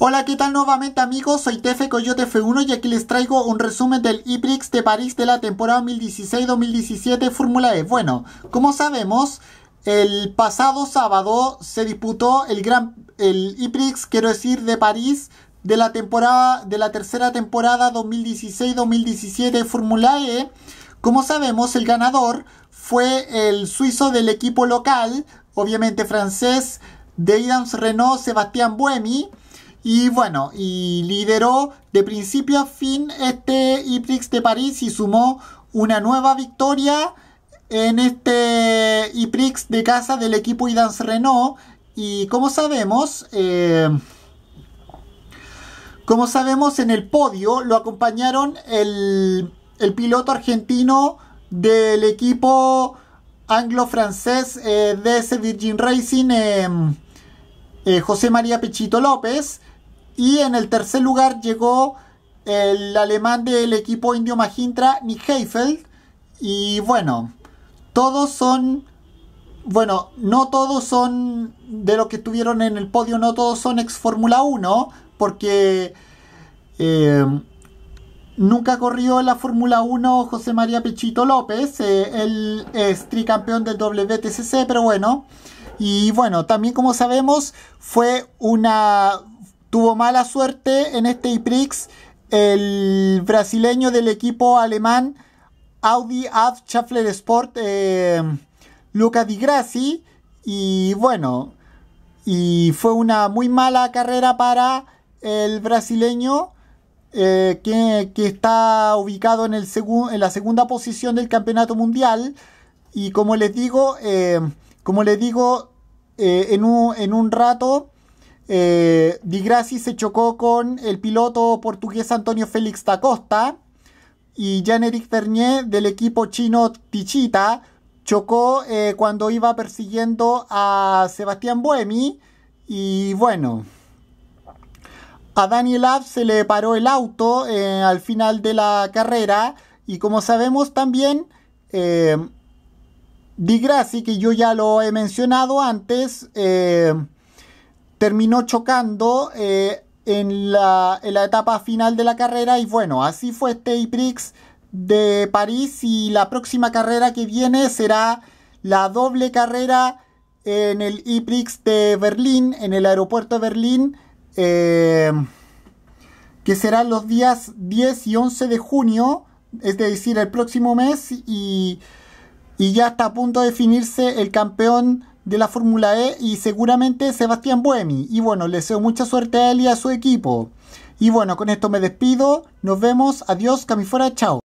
Hola, ¿qué tal nuevamente amigos? Soy Tefe Coyote F1 y aquí les traigo un resumen del IPRIX de París de la temporada 2016-2017 Fórmula E. Bueno, como sabemos, el pasado sábado se disputó el gran el IPRIX, quiero decir, de París de la temporada de la tercera temporada 2016-2017 Fórmula E. Como sabemos, el ganador fue el suizo del equipo local, obviamente francés, de Renault, Sebastián Buemi. Y bueno, y lideró de principio a fin este IPRIX de París y sumó una nueva victoria en este IPRIX de casa del equipo Idans Renault. Y como sabemos, eh, como sabemos en el podio lo acompañaron el, piloto argentino del equipo anglo-francés eh, de Virgin Racing, eh, José María Pechito López. Y en el tercer lugar llegó el alemán del equipo indio Magintra, Nick Heifeld. Y bueno, todos son. Bueno, no todos son de los que estuvieron en el podio, no todos son ex Fórmula 1, porque eh, nunca corrió en la Fórmula 1 José María Pechito López, el eh, él es tricampeón del WTCC, pero bueno, y bueno, también como sabemos fue una Tuvo mala suerte en este IPRIX el brasileño del equipo alemán Audi AF Schaffler Sport, eh, Luca Di Grassi. Y bueno, y fue una muy mala carrera para el brasileño. Eh, que, está ubicado en, el en, la segunda posición del campeonato mundial. Y como les digo, eh, como les digo, en, en, un, rato Di eh, Grassi se chocó con el piloto portugués Antonio Félix da Costa y Jean-Éric Vernier del equipo chino Tichita chocó eh, cuando iba persiguiendo a Sebastián Buemi y bueno, a Daniel Ab se le paró el auto eh, al final de la carrera y como sabemos también Di Grassi, que yo ya lo he mencionado antes, terminó chocando eh, en, la, etapa final de la carrera y bueno, así fue este IPRIX de París y la próxima carrera que viene será la doble carrera en el IPRIX de Berlín, en el aeropuerto de Berlín, eh, que será los días 10 y 11 de junio, es decir, el próximo mes y ya está a punto de definirse el campeón de la Fórmula E y seguramente Sebastián Buemi. Y bueno, le deseo mucha suerte a él y a su equipo. Y bueno, con esto me despido. Nos vemos. Adiós, fuera Chao.